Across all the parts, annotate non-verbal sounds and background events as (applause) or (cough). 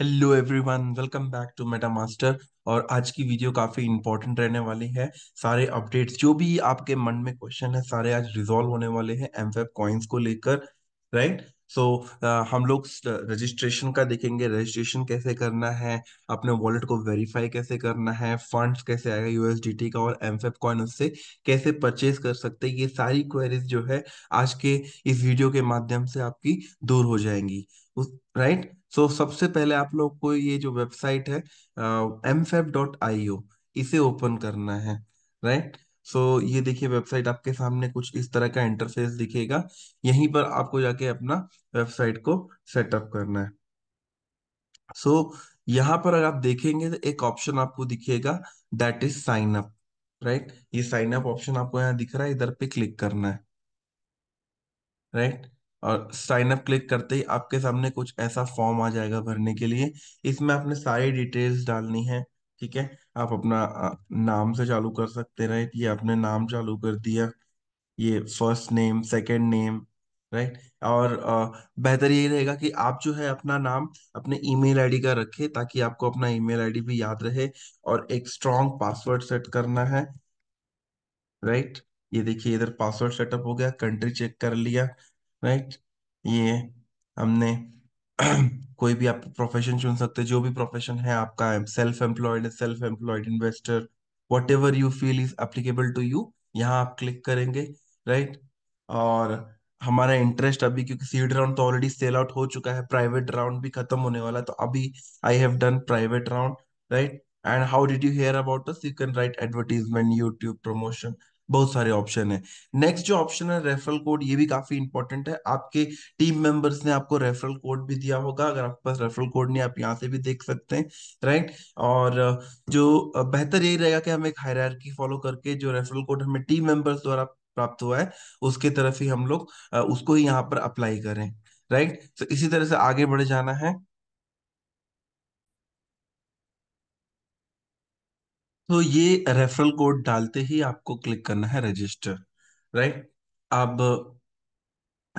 Hello everyone welcome back to Meta Master और आज की वीडियो काफ़ी इंपॉर्टेंट रहने वाली है सारे अपडेट्स जो भी आपके मन में क्वेश्चन है सारे आज रिजोल्व होने वाले हैं एम कॉइन्स को लेकर राइट सो so, uh, हम लोग रजिस्ट्रेशन का देखेंगे रजिस्ट्रेशन कैसे करना है अपने वॉलेट को वेरीफाई कैसे करना है फंड्स कैसे आएगा यूएसडीटी का और एम कॉइन उससे कैसे परचेज कर सकते हैं ये सारी क्वेरीज जो है आज के इस वीडियो के माध्यम से आपकी दूर हो जाएंगी उस राइट right? सो so, सबसे पहले आप लोग को ये जो वेबसाइट है एम फेब डॉट इसे ओपन करना है राइट सो so, ये देखिए वेबसाइट आपके सामने कुछ इस तरह का इंटरफेस दिखेगा यहीं पर आपको जाके अपना वेबसाइट को सेटअप करना है सो so, यहाँ पर अगर आप देखेंगे तो एक ऑप्शन आपको दिखेगा that is sign up right ये साइन अप ऑप्शन आपको यहाँ दिख रहा है इधर पे क्लिक करना है राइट right? और साइन अप क्लिक करते ही आपके सामने कुछ ऐसा फॉर्म आ जाएगा भरने के लिए इसमें आपने सारी डिटेल्स डालनी है ठीक है आप अपना नाम से चालू कर सकते राइट ये आपने नाम चालू कर दिया ये first name second name right और बेहतर यही रहेगा कि आप जो है अपना नाम अपने ईमेल आईडी का रखें ताकि आपको अपना ईमेल आईडी भी याद रहे और एक स्ट्रॉन्ग पासवर्ड सेट करना है राइट ये देखिए इधर पासवर्ड सेटअप हो गया कंट्री चेक कर लिया राइट ये हमने (clears throat) कोई भी आप प्रोफेशन चुन सकते जो भी प्रोफेशन है आपका self employed self employed investor whatever you feel is applicable to you यहाँ आप क्लिक करेंगे राइट और हमारा इंटरेस्ट अभी क्योंकि सीड राउंड तो ऑलरेडी सेल आउट हो चुका है प्राइवेट राउंड भी खत्म होने वाला तो अभी I have done private round right and how did you hear about us you can write advertisement YouTube promotion बहुत सारे ऑप्शन है नेक्स्ट जो ऑप्शन है रेफरल कोड ये भी काफी इंपॉर्टेंट है आपके टीम मेंबर्स ने आपको रेफरल कोड भी दिया होगा अगर आपके पास रेफरल कोड नहीं आप यहाँ से भी देख सकते हैं राइट और जो बेहतर यही रहेगा कि हम एक हायर फॉलो करके जो रेफरल कोड हमें टीम मेंबर्स द्वारा प्राप्त हुआ है उसके तरफ ही हम लोग उसको ही यहाँ पर अप्लाई करें राइट तो इसी तरह से आगे बढ़े जाना है तो ये रेफरल कोड डालते ही आपको क्लिक करना है रजिस्टर राइट अब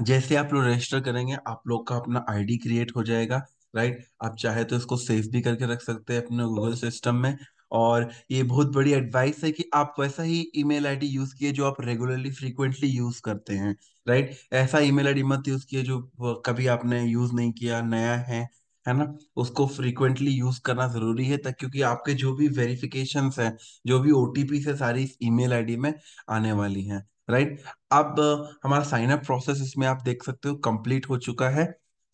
जैसे आप लोग रजिस्टर करेंगे आप लोग का अपना आईडी क्रिएट हो जाएगा राइट आप चाहे तो इसको सेव भी करके रख सकते हैं अपने गूगल सिस्टम में और ये बहुत बड़ी एडवाइस है कि आप वैसा ही ईमेल आईडी यूज किए जो आप रेगुलरली फ्रीक्वेंटली यूज करते हैं राइट ऐसा ईमेल आईडी मत यूज किए जो कभी आपने यूज नहीं किया नया है है ना उसको फ्रीक्वेंटली यूज करना जरूरी है तक क्योंकि आपके जो भी वेरिफिकेशन है जो भी ओटीपी से सारी इस ईमेल आईडी में आने वाली है राइट अब हमारा साइन अप प्रोसेस इसमें आप देख सकते हो कंप्लीट हो चुका है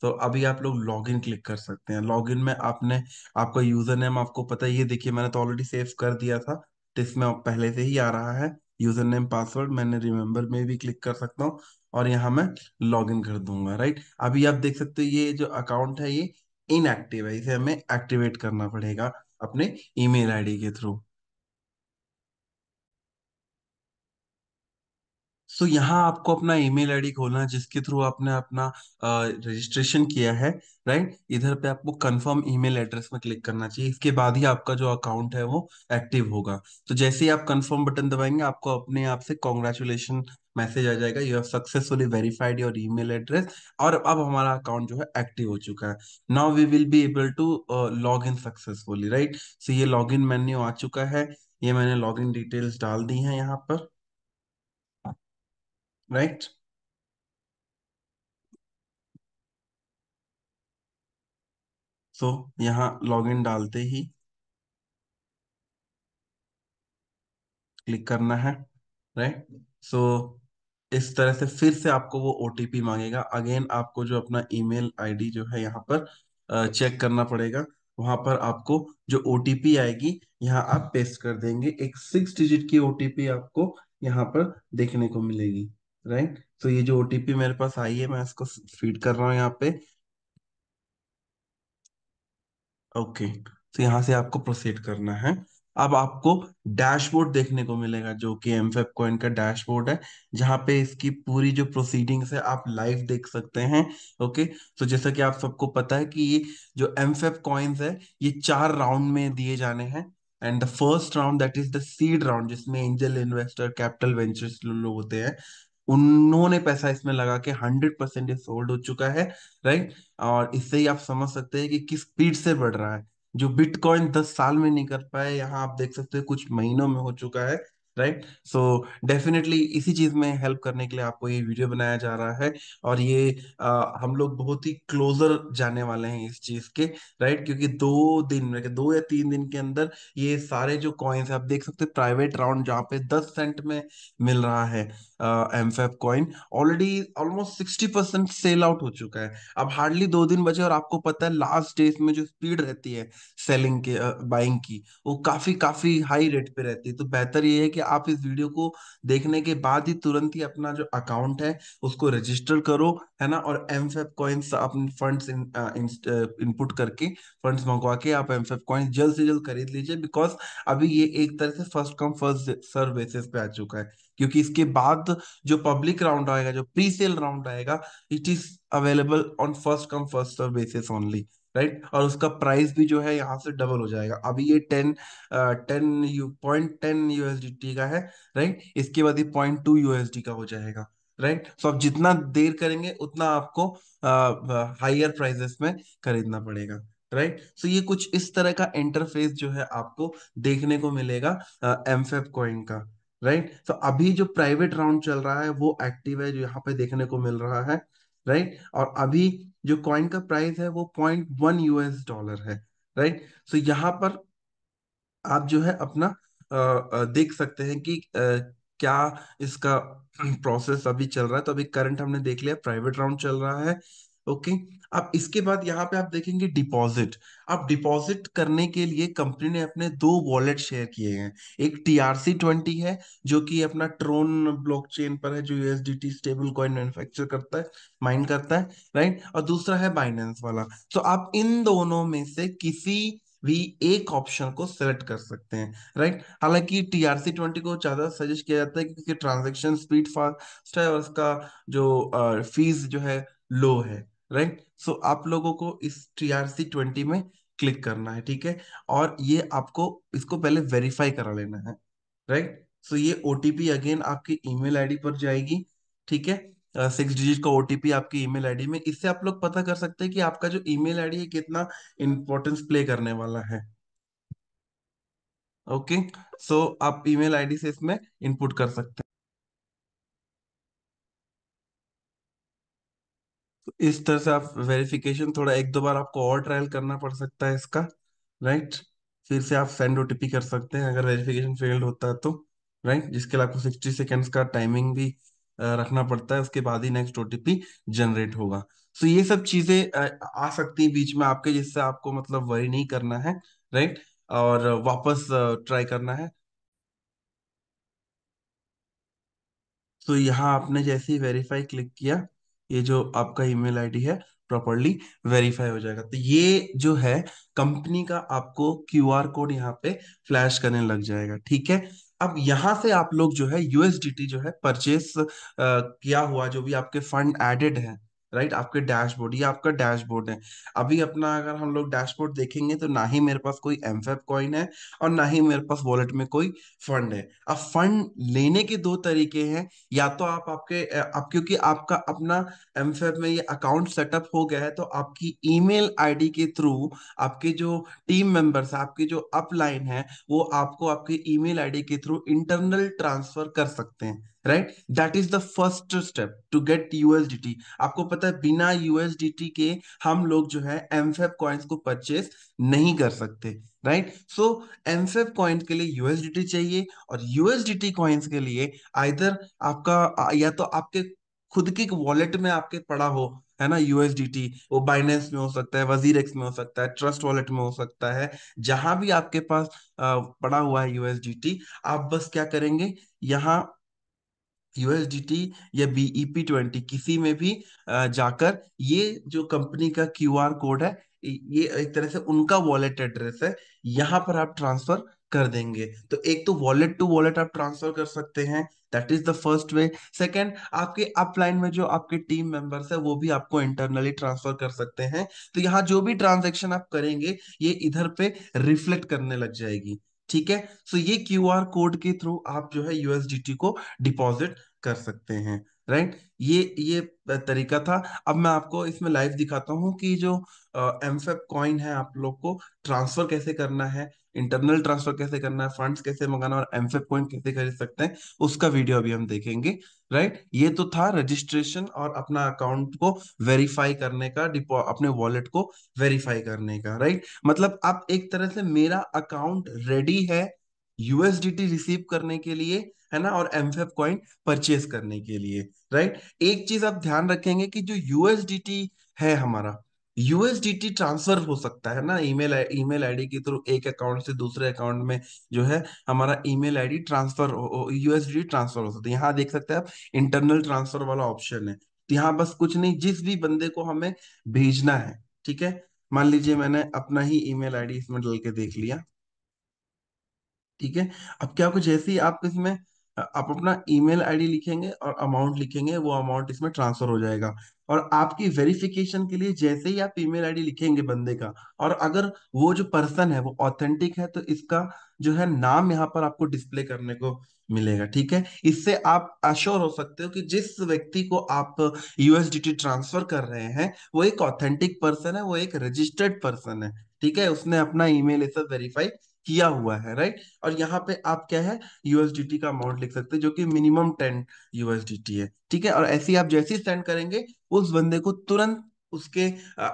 तो अभी आप लोग लॉगिन क्लिक कर सकते हैं लॉगिन में आपने आपका यूजर नेम आपको पता है ये देखिए मैंने तो ऑलरेडी सेव कर दिया था तो इसमें पहले से ही आ रहा है यूजर नेम पासवर्ड मैंने रिमेम्बर में भी क्लिक कर सकता हूँ और यहाँ मैं लॉग इन कर दूंगा राइट अभी आप देख सकते हो ये जो अकाउंट है ये इनएक्टिव है इसे हमें एक्टिवेट करना पड़ेगा अपने ईमेल आईडी के थ्रू सो so, यहाँ आपको अपना ईमेल आईडी खोलना है जिसके थ्रू आपने अपना रजिस्ट्रेशन किया है राइट right? इधर पे आपको कंफर्म ईमेल एड्रेस में क्लिक करना चाहिए इसके बाद ही आपका जो अकाउंट है वो एक्टिव होगा तो जैसे ही आप कंफर्म बटन दबाएंगे आपको अपने आप से कॉन्ग्रेचुलेशन मैसेज आ जाएगा you have successfully verified your email address और अब हमारा अकाउंट जो है एक्टिव हो चुका है now we will be able to log in successfully right so ये लॉग इन मेन्यू आ चुका है ये मैंने लॉग इन डिटेल्स डाल दी है यहाँ पर राइट right? सो so, यहाँ लॉगिन डालते ही क्लिक करना है राइट सो इस तरह से फिर से आपको वो ओटीपी मांगेगा अगेन आपको जो अपना ईमेल आईडी जो है यहाँ पर चेक करना पड़ेगा वहां पर आपको जो ओटीपी आएगी यहाँ आप पेस्ट कर देंगे एक सिक्स डिजिट की ओटीपी आपको यहाँ पर देखने को मिलेगी राइट तो ये जो ओटीपी मेरे पास आई है मैं इसको फीड कर रहा हूँ यहाँ पे ओके तो यहाँ से आपको प्रोसीड करना है अब आपको डैशबोर्ड देखने को मिलेगा जो कि एम फेब कॉइन का डैशबोर्ड है जहाँ पे इसकी पूरी जो प्रोसीडिंग्स है आप लाइव देख सकते हैं ओके तो जैसा कि आप सबको पता है कि ये जो एम फेफ कॉइन्स है ये चार राउंड में दिए जाने हैं and the first round that is the seed round जिसमें एंजल इन्वेस्टर कैपिटल वेंचर्स लोग होते हैं उन्होंने पैसा इसमें लगा के हंड्रेड परसेंट सोल्ड हो चुका है राइट और इससे ही आप समझ सकते हैं कि किस स्पीड से बढ़ रहा है जो बिटकॉइन दस साल में नहीं कर पाए यहाँ आप देख सकते हो कुछ महीनों में हो चुका है राइट सो डेफिनेटली इसी चीज में हेल्प करने के लिए आपको ये वीडियो बनाया जा रहा है और ये आ, हम लोग बहुत ही क्लोजर जाने वाले हैं इस चीज के राइट क्योंकि दो दिन में दो या तीन दिन के अंदर ये सारे जो कॉइन्स आप देख सकते हैं प्राइवेट राउंड जहाँ पे दस सेंट में मिल रहा है M Feb coin already almost sixty percent sell out हो चुका है अब हार्डली दो दिन बचे और आपको पता है लास्ट डेज में जो स्पीड रहती है सेलिंग के बाइंग की वो काफी काफी हाई रेट पे रहती है तो बेहतर ये है कि आप इस वीडियो को देखने के बाद ही तुरंत ही अपना जो अकाउंट है उसको रजिस्टर करो है ना और एम फेप कॉइन्स अपने फंड इनपुट करके फंड्स मंगवा के आप एम फेप कॉइन्स जल्द से जल्द खरीद लीजिए बिकॉज अभी ये एक तरह से first come first serve basis पे आ चुका है क्योंकि इसके बाद जो पब्लिक राउंड आएगा जो प्री सेल राउंड आएगा it is available on first come first serve basis only right right? और उसका प्राइस भी जो है यहाँ से डबल हो जाएगा अभी ये ten ten you point ten USD का है राइट right? इसके बाद ही पॉइंट टू यूएसडी का हो जाएगा राइट right? सो so, आप जितना देर करेंगे उतना आपको हायर प्राइजेस में खरीदना पड़ेगा राइट right? सो तो so, ये कुछ इस तरह का इंटरफेस जो है आपको देखने को मिलेगा एमफेप कॉइन का राइट right? सो तो so, अभी जो प्राइवेट राउंड चल रहा है वो एक्टिव है जो यहाँ पे देखने को मिल रहा है राइट right? और अभी जो कॉइन का प्राइस है वो पॉइंट वन यूएस डॉलर है राइट सो so, यहाँ पर आप जो है अपना देख सकते हैं कि क्या इसका प्रोसेस अभी चल रहा है तो अभी करंट हमने देख लिया प्राइवेट राउंड चल रहा है ओके अब इसके बाद यहाँ पे आप देखेंगे डिपॉजिट अब डिपॉजिट करने के लिए कंपनी ने अपने दो वॉलेट शेयर किए हैं एक टीआरसी ट्वेंटी है जो कि अपना ट्रोन ब्लॉकचेन पर है जो यूएसडीटी स्टेबल कॉइन मैन्युफैक्चर करता है माइन करता है राइट और दूसरा है बाइनेंस वाला तो आप इन दोनों में से किसी भी एक ऑप्शन को सेलेक्ट कर सकते हैं राइट हालांकि टीआरसी ट्वेंटी को ज्यादा सजेस्ट किया जाता है क्योंकि ट्रांजेक्शन स्पीड फास्ट है और उसका जो फीस जो है लो है राइट right? सो so, आप लोगों को इस टीआरसी ट्वेंटी में क्लिक करना है ठीक है और ये आपको इसको पहले वेरीफाई करा लेना है राइट right? सो so, ये ओटीपी अगेन आपकी ईमेल आईडी पर जाएगी ठीक है सिक्स डिजिट का ओटीपी आपकी ईमेल आईडी में इससे आप लोग पता कर सकते हैं कि आपका जो ईमेल आईडी है कितना इंपॉर्टेंस प्ले करने वाला है ओके okay? सो so, आप ईमेल आईडी से इसमें इनपुट कर सकते हैं इस तरह से आप वेरिफिकेशन थोड़ा एक दो बार आपको और ट्रायल करना पड़ सकता है इसका राइट फिर से आप सेंड ओटीपी कर सकते हैं अगर वेरिफिकेशन फेल्ड होता है तो राइट जिसके लिए आपको सिक्सटी सेकेंड्स का टाइमिंग भी रखना पड़ता है उसके बाद ही नेक्स्ट ओटीपी जनरेट होगा सो ये सब चीजें आ सकती हैं बीच में आपके जिससे आपको मतलब वरी नहीं करना है राइट और वापस ट्राई करना है तो यहाँ आपने जैसे ही वेरीफाई क्लिक किया ये जो आपका ईमेल आईडी है प्रॉपरली वेरीफाई हो जाएगा तो ये जो है कंपनी का आपको क्यूआर कोड यहाँ पे फ्लैश करने लग जाएगा ठीक है अब यहाँ से आप लोग जो है यूएसडीटी जो है परचेस किया हुआ जो भी आपके फंड एडेड है राइट आपके डैशबोर्ड ये आपका डैशबोर्ड है अभी अपना अगर हम लोग डैशबोर्ड देखेंगे तो ना ही मेरे पास कोई एम कॉइन है और ना ही मेरे पास वॉलेट में कोई फंड है अब फंड लेने के दो तरीके हैं या तो आप आपके आप क्योंकि आपका अपना एम में ये अकाउंट सेटअप हो गया है तो आपकी ईमेल आईडी के थ्रू आपके जो टीम मेंबर्स आपके जो अपलाइन है वो आपको आपके ईमेल आईडी के थ्रू इंटरनल ट्रांसफर कर सकते हैं right that is the first step to get USDT आपको पता है बिना यूएसडीटी के हम लोग जो है एमफेब कॉइन्स को परचेस नहीं कर सकते राइट सो एमफेब कॉइन के लिए यूएसडीटी चाहिए और यूएसडीटी कॉइन्स के लिए आइदर आपका या तो आपके खुद के वॉलेट में आपके पड़ा हो है ना यूएसडीटी वो बाइनेंस में हो सकता है वजीर एक्स में हो सकता है ट्रस्ट वॉलेट में हो सकता है जहां भी आपके पास पड़ा हुआ है यूएसडीटी आप बस क्या करेंगे यहाँ यूएसडीटी या बीईपी ट्वेंटी e किसी में भी जाकर ये जो कंपनी का क्यूआर कोड है ये एक तरह से उनका वॉलेट एड्रेस है यहाँ पर आप ट्रांसफर कर देंगे तो एक तो वॉलेट टू वॉलेट आप ट्रांसफर कर सकते हैं that is the first way second आपके अपलाइन में जो आपके टीम मेंबर्स है वो भी आपको इंटरनली ट्रांसफर कर सकते हैं तो यहाँ जो भी ट्रांजेक्शन आप करेंगे ये इधर पे रिफ्लेक्ट करने लग जाएगी ठीक है सो so, ये क्यू आर कोड के थ्रू आप जो है यूएसडीटी को डिपॉजिट कर सकते हैं राइट ये ये तरीका था अब मैं आपको इसमें लाइव दिखाता हूँ कि जो एम फेप कॉइन है आप लोग को ट्रांसफर कैसे करना है इंटरनल ट्रांसफर कैसे करना है फंड्स कैसे मंगाना और एम फेप कॉइन कैसे खरीद सकते हैं उसका वीडियो अभी हम देखेंगे राइट ये तो था रजिस्ट्रेशन और अपना अकाउंट को वेरीफाई करने का डिपो अपने वॉलेट को वेरीफाई करने का राइट मतलब आप एक तरह से मेरा अकाउंट रेडी है यूएसडी रिसीव करने के लिए है ना और एम फेफ कॉइन परचेज करने के लिए राइट एक चीज आप ध्यान रखेंगे कि जो यूएसडीटी है हमारा यूएसडीटी ट्रांसफर हो सकता है ना ईमेल ईमेल आईडी के थ्रू एक अकाउंट से दूसरे अकाउंट में जो है हमारा email ID transfer USDT transfer हो सकता है यहाँ देख सकते हैं आप इंटरनल ट्रांसफर वाला ऑप्शन है तो यहाँ बस कुछ नहीं जिस भी बंदे को हमें भेजना है ठीक है मान लीजिए मैंने अपना ही ईमेल आईडी इसमें डल के देख लिया ठीक है अब क्या कुछ ऐसी आप इसमें आप अपना ईमेल आईडी लिखेंगे और अमाउंट लिखेंगे वो अमाउंट इसमें ट्रांसफर हो जाएगा और आपकी वेरिफिकेशन के लिए जैसे ही आप ईमेल आईडी लिखेंगे बंदे का और अगर वो जो पर्सन है वो ऑथेंटिक है तो इसका जो है नाम यहाँ पर आपको डिस्प्ले करने को मिलेगा ठीक है इससे आप अश्योर हो सकते हो कि जिस व्यक्ति को आप यूएसडी ट्रांसफर कर रहे हैं वो एक ऑथेंटिक पर्सन है वो एक रजिस्टर्ड पर्सन है ठीक है उसने अपना ईमेल ये सब वेरीफाई किया हुआ है राइट और यहाँ पे आप क्या है यूएसडीटी का अमाउंट लिख सकते हैं जो कि मिनिमम टेन यूएसडीटी है ठीक है और ऐसे ही आप जैसे ही सेंड करेंगे उस बंदे को तुरंत उसके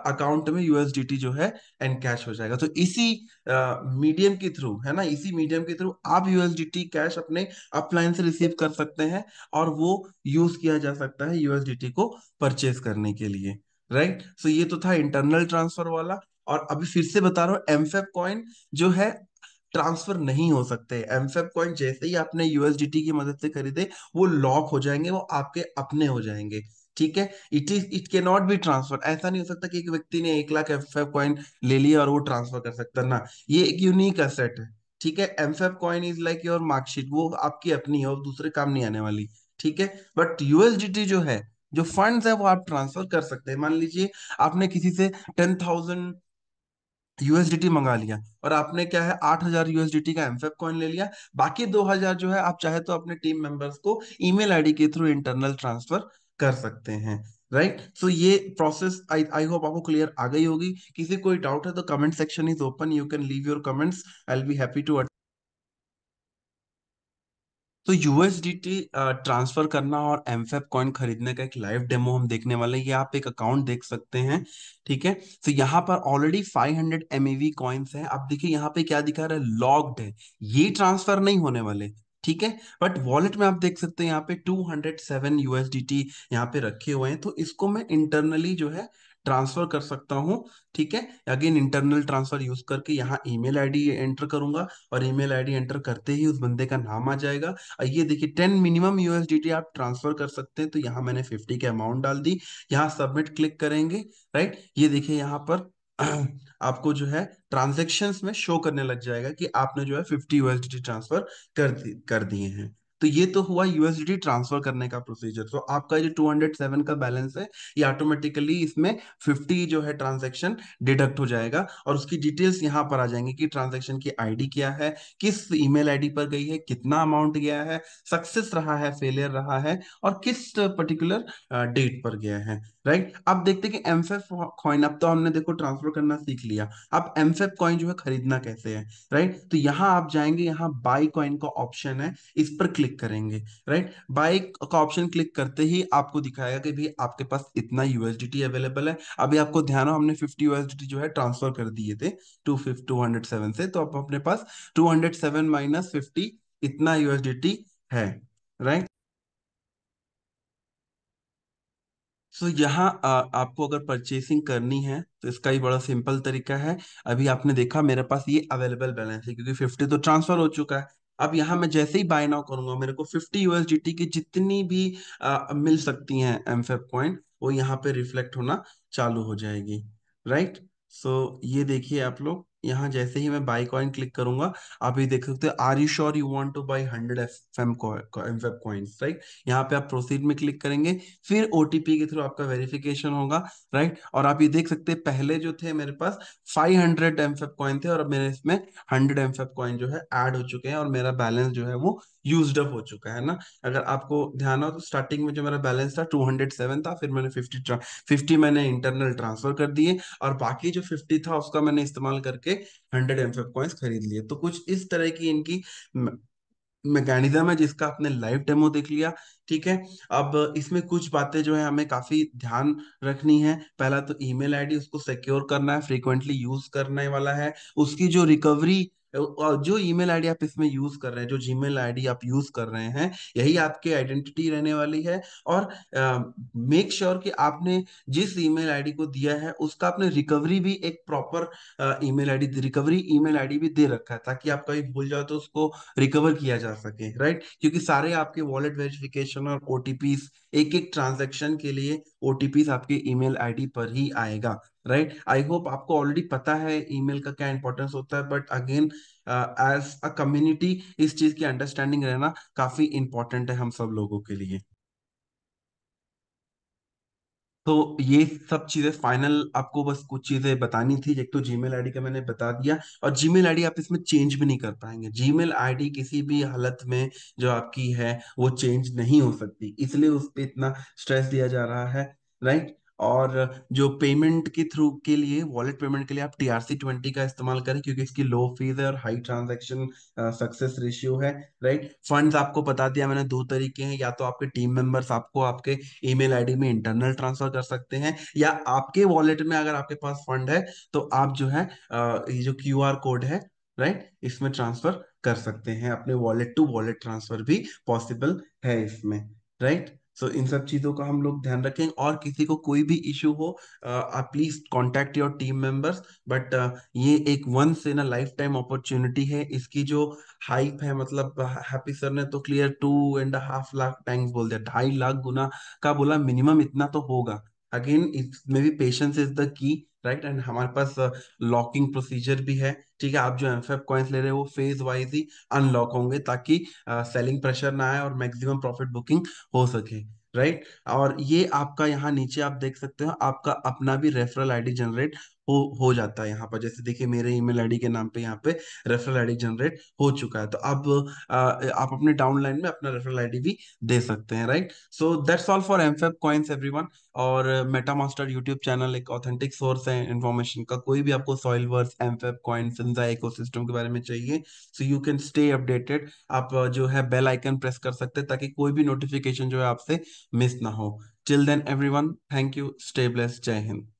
अकाउंट में यूएसडीटी जो है एनकैश हो जाएगा तो इसी मीडियम के थ्रू है ना इसी मीडियम के थ्रू आप यूएसडीटी कैश अपने अपलाइन से रिसीव कर सकते हैं और वो यूज किया जा सकता है यूएसडीटी को परचेज करने के लिए राइट सो ये तो था इंटरनल ट्रांसफर वाला और अभी फिर से बता रहा हूँ एमफेप कॉइन जो है ट्रांसफर नहीं हो सकते एमफेब कॉइन जैसे ही आपने यूएसडीटी की मदद से खरीदे वो लॉक हो जाएंगे वो आपके अपने हो जाएंगे ठीक है इट इज इट के नॉट बी ट्रांसफर ऐसा नहीं हो सकता कि एक व्यक्ति ने एक लाख एफ एफ कॉइन ले लिया और वो ट्रांसफर कर सकता ना ये एक यूनिक असेट है ठीक है M fab coin is like your marksheet वो आपकी अपनी है और दूसरे काम नहीं आने वाली ठीक है बट यूएसडीटी जो है जो फंड्स है वो आप ट्रांसफर कर सकते हैं मान लीजिए आपने किसी से टेन थाउजेंड यूएसडीटी मंगा लिया और आपने क्या है आठ हजार यूएसडीटी का एमफेप कॉइन ले लिया बाकी दो हजार जो है आप चाहे तो अपने टीम मेंबर्स को ईमेल आईडी के थ्रू इंटरनल ट्रांसफर कर सकते हैं राइट right? सो so, ये प्रोसेस आई आई होप आपको क्लियर आ गई होगी किसी कोई डाउट है तो comment section is open you can leave your comments I will be happy to तो यूएसडीटी ट्रांसफर करना और एमफेप कॉइन खरीदने का एक लाइव डेमो हम देखने वाले हैं ये आप एक अकाउंट देख सकते हैं ठीक है तो यहाँ पर ऑलरेडी 500 हंड्रेड एमएवी कॉइन्स है आप देखिए यहाँ पे क्या दिखा रहा है लॉक्ड है ये ट्रांसफर नहीं होने वाले ठीक है बट वॉलेट में आप देख सकते हैं यहाँ पे 207 यूएसडीटी यहाँ पे रखे हुए हैं तो इसको मैं इंटरनली जो है ट्रांसफर कर सकता हूँ ठीक है अगेन इंटरनल ट्रांसफर यूज करके यहाँ ईमेल आईडी एंटर करूंगा और ईमेल आईडी एंटर करते ही उस बंदे का नाम आ जाएगा ये देखिए टेन मिनिमम यूएसडीटी आप ट्रांसफर कर सकते हैं तो यहाँ मैंने फिफ्टी के अमाउंट डाल दी यहाँ सबमिट क्लिक करेंगे राइट ये देखिए यहाँ पर (clears throat) आपको जो है ट्रांजेक्शन में शो करने लग जाएगा कि आपने जो है फिफ्टी यूएसडी ट्रांसफर कर दिए हैं तो ये तो हुआ यूएसडी ट्रांसफर करने का प्रोसीजर तो आपका जो 207 का बैलेंस है ये ऑटोमेटिकली इसमें 50 जो है ट्रांजेक्शन डिडक्ट हो जाएगा और उसकी डिटेल्स यहाँ पर आ जाएंगे कि ट्रांजेक्शन की आईडी क्या है किस ईमेल आईडी पर गई है कितना अमाउंट गया है सक्सेस रहा है फेलियर रहा है और किस पर्टिकुलर डेट पर गया है राइट अब देखते हैं कि एमफेफ कॉइन अब तो हमने देखो ट्रांसफर करना सीख लिया अब एमफेफ कॉइन जो है खरीदना कैसे है राइट तो यहाँ आप जाएंगे यहाँ बाई कॉइन का ऑप्शन है इस पर क्लिक करेंगे राइट बाई का ऑप्शन क्लिक करते ही आपको दिखाएगा कि भाई आपके पास इतना यूएसडीटी अवेलेबल है अभी आपको ध्यान हो हमने फिफ्टी यूएसडीटी जो है ट्रांसफर कर दिए थे टू हंड्रेड सेवन से तो अब अपने पास two hundred seven minus fifty इतना यूएसडीटी है राइट सो so, यहाँ आपको अगर परचेसिंग करनी है तो इसका ही बड़ा सिंपल तरीका है अभी आपने देखा मेरे पास ये अवेलेबल बैलेंस है क्योंकि फिफ्टी तो ट्रांसफर हो चुका है अब यहाँ मैं जैसे ही बाय नाउ करूंगा मेरे को फिफ्टी यूएसडीटी की जितनी भी आ, मिल सकती हैं एमफेप पॉइंट वो यहाँ पे रिफ्लेक्ट होना चालू हो जाएगी राइट सो so, ये देखिए आप लोग यहाँ जैसे ही मैं बाई कॉइन क्लिक करूंगा आप ये देख सकते हो are you sure you want to buy hundred F M web coins right यहाँ पे आप प्रोसीड में क्लिक करेंगे फिर ओटीपी के थ्रू आपका वेरिफिकेशन होगा राइट और आप ये देख सकते हैं पहले जो थे मेरे पास five hundred M Feb coin थे और अब मेरे इसमें हंड्रेड एम फेब कॉइन जो है एड हो चुके हैं और मेरा बैलेंस जो है वो यूज अप हो चुका है ना अगर आपको ध्यान हो तो स्टार्टिंग में जो मेरा बैलेंस था टू हंड्रेड सेवन था फिर मैंने फिफ्टी फिफ्टी मैंने इंटरनल ट्रांसफर कर दिए और बाकी जो फिफ्टी था उसका मैंने इस्तेमाल करके करके हंड्रेड एम कॉइन्स खरीद लिए तो कुछ इस तरह की इनकी मैकेनिज्म है जिसका आपने लाइव डेमो देख लिया ठीक है अब इसमें कुछ बातें जो है हमें काफी ध्यान रखनी है पहला तो ईमेल आईडी उसको सिक्योर करना है फ्रीक्वेंटली यूज करने वाला है उसकी जो रिकवरी जो ईमेल आईडी आप इसमें यूज कर रहे हैं जो जीमेल आईडी आप यूज कर रहे हैं यही आपकी आइडेंटिटी रहने वाली है और मेक uh, श्योर sure कि आपने जिस ईमेल आईडी को दिया है उसका आपने रिकवरी भी एक proper email ID recovery email ID भी दे रखा है ताकि आप कभी भूल जाओ तो उसको रिकवर किया जा सके राइट क्योंकि सारे आपके वॉलेट वेरिफिकेशन और ओटीपीस एक एक ट्रांजेक्शन के लिए ओटीपीस आपके ईमेल आईडी पर ही आएगा राइट आई होप आपको ऑलरेडी पता है ईमेल का क्या इंपॉर्टेंस होता है but again as a community इस चीज की अंडरस्टैंडिंग रहना काफी इंपॉर्टेंट है हम सब लोगों के लिए तो ये सब चीजें फाइनल आपको बस कुछ चीजें बतानी थी एक तो जीमेल आईडी का मैंने बता दिया और जी मेल आप इसमें चेंज भी नहीं कर पाएंगे जी मेल किसी भी हालत में जो आपकी है वो चेंज नहीं हो सकती इसलिए उस पर इतना स्ट्रेस दिया जा रहा है राइट और जो पेमेंट के थ्रू के लिए वॉलेट पेमेंट के लिए आप टीआरसी ट्वेंटी का इस्तेमाल करें क्योंकि इसकी लो फीस है और हाई ट्रांजेक्शन सक्सेस रेशियो है राइट फंड्स आपको बता दिया मैंने दो तरीके हैं या तो आपके टीम मेंबर्स आपको आपके ईमेल आईडी में इंटरनल ट्रांसफर कर सकते हैं या आपके वॉलेट में अगर आपके पास फंड है तो आप जो है ये जो क्यू कोड है राइट इसमें ट्रांसफर कर सकते हैं अपने वॉलेट टू वॉलेट ट्रांसफर भी पॉसिबल है इसमें राइट सो इन सब चीजों का हम लोग ध्यान रखें और किसी को कोई भी इश्यू हो आप please contact your team members but ये एक once in a lifetime opportunity है इसकी जो हाइप है मतलब हैप्पी सर ने तो clear two and half lakh times बोल दिया ढाई लाख गुना का बोला मिनिमम इतना तो होगा again may be patience is the key right and हमारे पास लॉकिंग प्रोसीजर भी है ठीक है आप जो एमफेप कॉइन्स ले रहे हो वो फेज वाइज ही अनलॉक होंगे ताकि सेलिंग प्रेशर ना आए और मैक्सिमम प्रॉफिट बुकिंग हो सके राइट right? और ये आपका यहाँ नीचे आप देख सकते हो आपका अपना भी रेफरल आईडी जनरेट हो हो जाता है यहाँ पर जैसे देखिए मेरे ईमेल आईडी के नाम पे यहाँ पे रेफरल आईडी जनरेट हो चुका है तो अब आप अपने डाउनलाइन में अपना रेफरल आईडी भी दे सकते हैं right so that's all for M fab coins one और मेटा मास्टर यूट्यूब चैनल एक ऑथेंटिक सोर्स है इन्फॉर्मेशन का कोई भी आपको soil verse fab coins system के बारे में चाहिए so you can stay updated आप जो है बेल आइकन प्रेस कर सकते हैं ताकि कोई भी नोटिफिकेशन जो है आपसे मिस ना हो till then one thank you stay bless जय हिंद